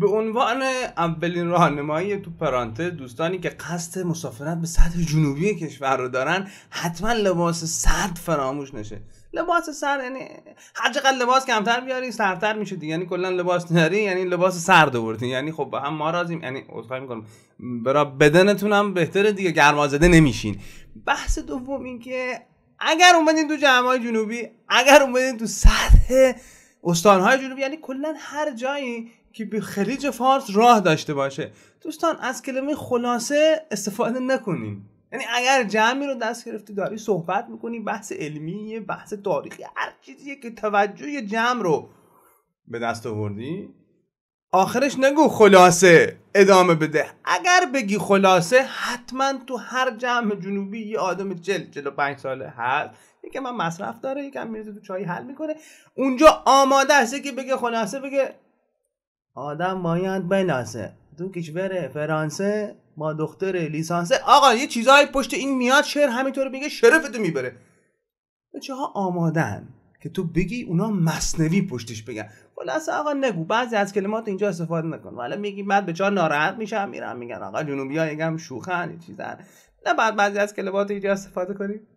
به عنوان اولین راهنمایی تو پرانته دوستانی که قصد مسافرت به سطح جنوبی کشور رو دارن حتما لباس سرد فراموش نشه لباس سرد یعنی هر چقدر لباس کمتر بیاری سردتر میشه دیگه یعنی کلا لباس نداری یعنی لباس سرد آوردین یعنی خب هم ما رازیم یعنی عذرخواهی میکنم برا بدنتون هم بهتره دیگه زده نمیشین بحث دوم این که اگر اومدین تو جمعای جنوبی اگر اومدین تو سطح استانهای جنوبی یعنی کلا هر جایی که به خلیج فارس راه داشته باشه دوستان از کلمه خلاصه استفاده نکنیم یعنی اگر جمعی رو دست گرفتی داری صحبت میکنی بحث علمی بحث تاریخی هر چیزیه که توجه جمع رو به دست آوردی آخرش نگو خلاصه ادامه بده اگر بگی خلاصه حتما تو هر جمع جنوبی یه آدم جل جلو پنج ساله هست یکم من مصرف داره یکم میرزه تو چای حل میکنه اونجا آماده است که بگه خلاصه بگه آدم باید بناسه تو کشور فرانسه با دختر لیسانسه آقا یه چیزهایی پشت این میاد شعر همینطور میگه شرفتو میبره بچه ها آمادن که تو بگی اونا مصنوی پشتش بگن اصلا آقا نگو بعضی از کلمات اینجا استفاده نکن ولی میگی بعد به چهار ناراحت میشم میرم میگن آقا جنوبی ها یکم شوخن چیزن نه بعد بعضی از کلمات اینجا استفاده کنی